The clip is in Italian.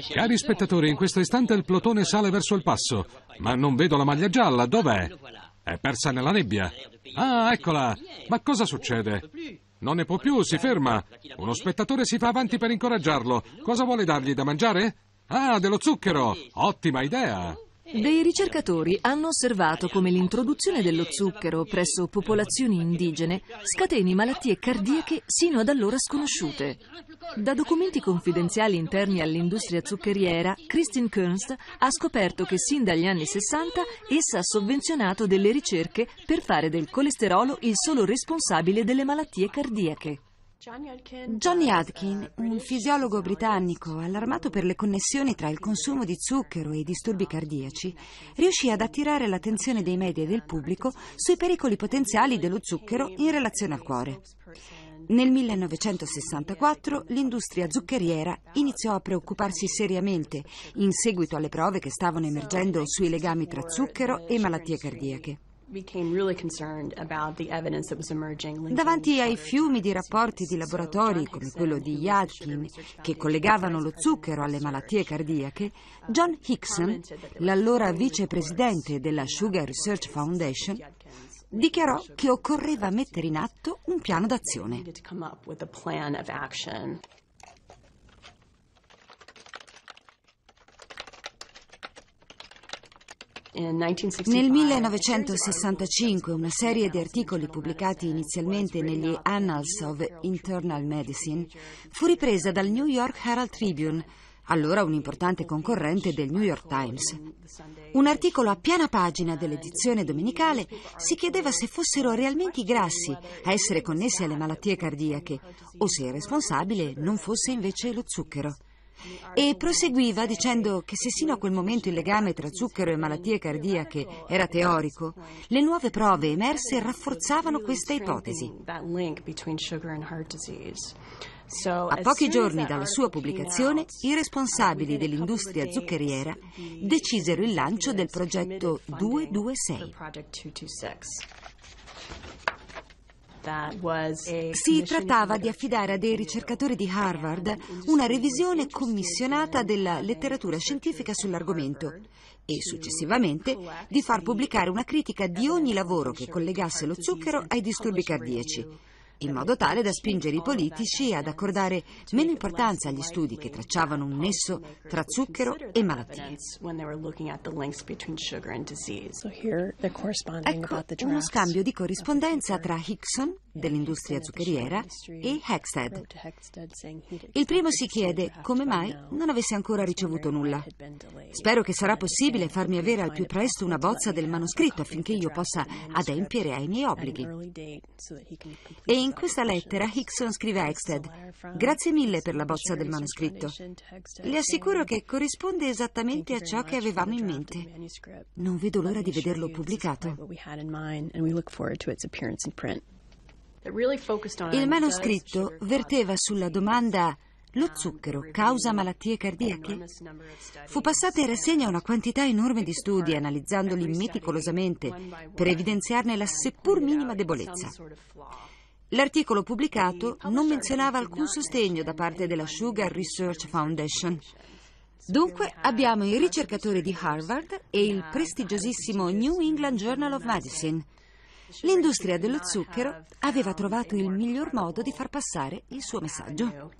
Cari spettatori, in questo istante il plotone sale verso il passo, ma non vedo la maglia gialla, dov'è? È persa nella nebbia. Ah, eccola! Ma cosa succede? Non ne può più, si ferma. Uno spettatore si fa avanti per incoraggiarlo. Cosa vuole dargli da mangiare? Ah, dello zucchero! Ottima idea! Dei ricercatori hanno osservato come l'introduzione dello zucchero presso popolazioni indigene scateni malattie cardiache sino ad allora sconosciute. Da documenti confidenziali interni all'industria zuccheriera, Christine Kernst ha scoperto che sin dagli anni 60 essa ha sovvenzionato delle ricerche per fare del colesterolo il solo responsabile delle malattie cardiache. Johnny Adkin, uh, uh, un fisiologo britannico allarmato per le connessioni tra il consumo di zucchero e i disturbi cardiaci, riuscì ad attirare l'attenzione dei media e del pubblico sui pericoli potenziali dello zucchero in relazione al cuore. Nel 1964 l'industria zuccheriera iniziò a preoccuparsi seriamente in seguito alle prove che stavano emergendo sui legami tra zucchero e malattie cardiache. Davanti ai fiumi di rapporti di laboratori come quello di Yadkin che collegavano lo zucchero alle malattie uh, cardiache, John Hickson, l'allora vicepresidente della Sugar Research Foundation, dichiarò che occorreva mettere in atto un piano d'azione. Nel 1965 una serie di articoli pubblicati inizialmente negli Annals of Internal Medicine fu ripresa dal New York Herald Tribune allora un importante concorrente del New York Times. Un articolo a piana pagina dell'edizione domenicale si chiedeva se fossero realmente i grassi a essere connessi alle malattie cardiache o se il responsabile non fosse invece lo zucchero. E proseguiva dicendo che se sino a quel momento il legame tra zucchero e malattie cardiache era teorico, le nuove prove emerse rafforzavano questa ipotesi. A pochi giorni dalla sua pubblicazione, i responsabili dell'industria zuccheriera decisero il lancio del progetto 226. Si trattava di affidare a dei ricercatori di Harvard una revisione commissionata della letteratura scientifica sull'argomento e successivamente di far pubblicare una critica di ogni lavoro che collegasse lo zucchero ai disturbi cardiaci in modo tale da spingere i politici ad accordare meno importanza agli studi che tracciavano un nesso tra zucchero e malattie. Ecco uno scambio di corrispondenza tra Hickson dell'industria zuccheriera e Hexted. Il primo si chiede come mai non avesse ancora ricevuto nulla. Spero che sarà possibile farmi avere al più presto una bozza del manoscritto affinché io possa adempiere ai miei obblighi. E in in questa lettera Hickson scrive a Exted, grazie mille per la bozza del manoscritto. Le assicuro che corrisponde esattamente a ciò che avevamo in mente. Non vedo l'ora di vederlo pubblicato. Il manoscritto verteva sulla domanda lo zucchero causa malattie cardiache? Fu passata in rassegna una quantità enorme di studi, analizzandoli meticolosamente, per evidenziarne la seppur minima debolezza. L'articolo pubblicato non menzionava alcun sostegno da parte della Sugar Research Foundation. Dunque abbiamo i ricercatori di Harvard e il prestigiosissimo New England Journal of Medicine. L'industria dello zucchero aveva trovato il miglior modo di far passare il suo messaggio.